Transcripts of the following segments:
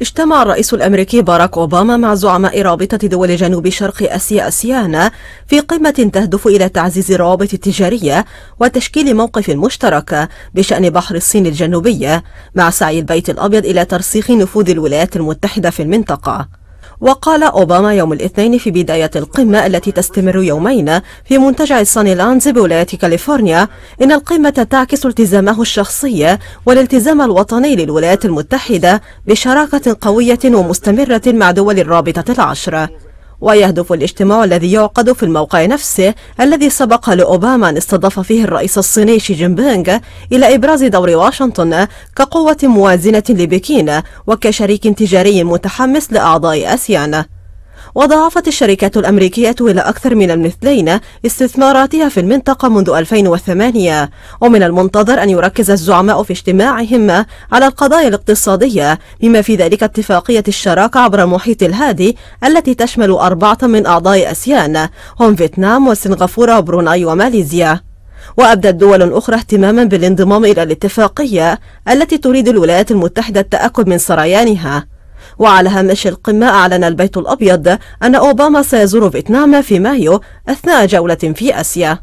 اجتمع الرئيس الأمريكي باراك أوباما مع زعماء رابطة دول جنوب شرق أسيا أسيانا في قمة تهدف إلى تعزيز الروابط التجارية وتشكيل موقف مشترك بشأن بحر الصين الجنوبية مع سعي البيت الأبيض إلى ترسيخ نفوذ الولايات المتحدة في المنطقة وقال أوباما يوم الاثنين في بداية القمة التي تستمر يومين في منتجع ساني لاندز بولاية كاليفورنيا إن القمة تعكس التزامه الشخصي والالتزام الوطني للولايات المتحدة بشراكة قوية ومستمرة مع دول الرابطة العشرة ويهدف الاجتماع الذي يعقد في الموقع نفسه الذي سبق لأوباما أن استضاف فيه الرئيس الصيني شي جين بينغ إلى إبراز دور واشنطن كقوة موازنة لبكين وكشريك تجاري متحمس لأعضاء آسيان وضاعفت الشركات الأمريكية إلى أكثر من المثلين استثماراتها في المنطقة منذ 2008 ومن المنتظر أن يركز الزعماء في اجتماعهم على القضايا الاقتصادية بما في ذلك اتفاقية الشراكة عبر المحيط الهادي التي تشمل أربعة من أعضاء أسيان هم فيتنام وسنغافورة وبروناي وماليزيا وأبدت دول أخرى اهتماما بالانضمام إلى الاتفاقية التي تريد الولايات المتحدة التأكد من سريانها وعلى هامش القمة أعلن البيت الأبيض أن أوباما سيزور فيتنام في مايو أثناء جولة في آسيا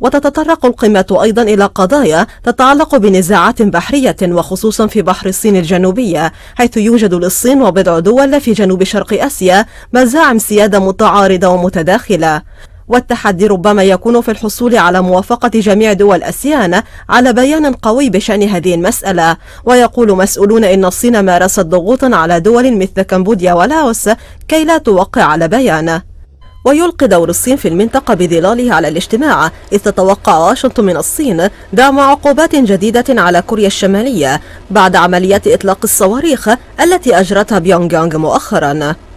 وتتطرق القمة أيضا إلى قضايا تتعلق بنزاعات بحرية وخصوصا في بحر الصين الجنوبية حيث يوجد للصين وبضع دول في جنوب شرق آسيا مزاعم سيادة متعارضة ومتداخلة والتحدي ربما يكون في الحصول على موافقة جميع دول أسيان على بيان قوي بشأن هذه المسألة ويقول مسؤولون إن الصين مارست ضغوطا على دول مثل كمبوديا ولاوس كي لا توقع على بيان ويلقي دور الصين في المنطقة بظلاله على الاجتماع إذ تتوقع واشنطن من الصين دعم عقوبات جديدة على كوريا الشمالية بعد عمليات إطلاق الصواريخ التي أجرتها بيونغ يونغ مؤخراً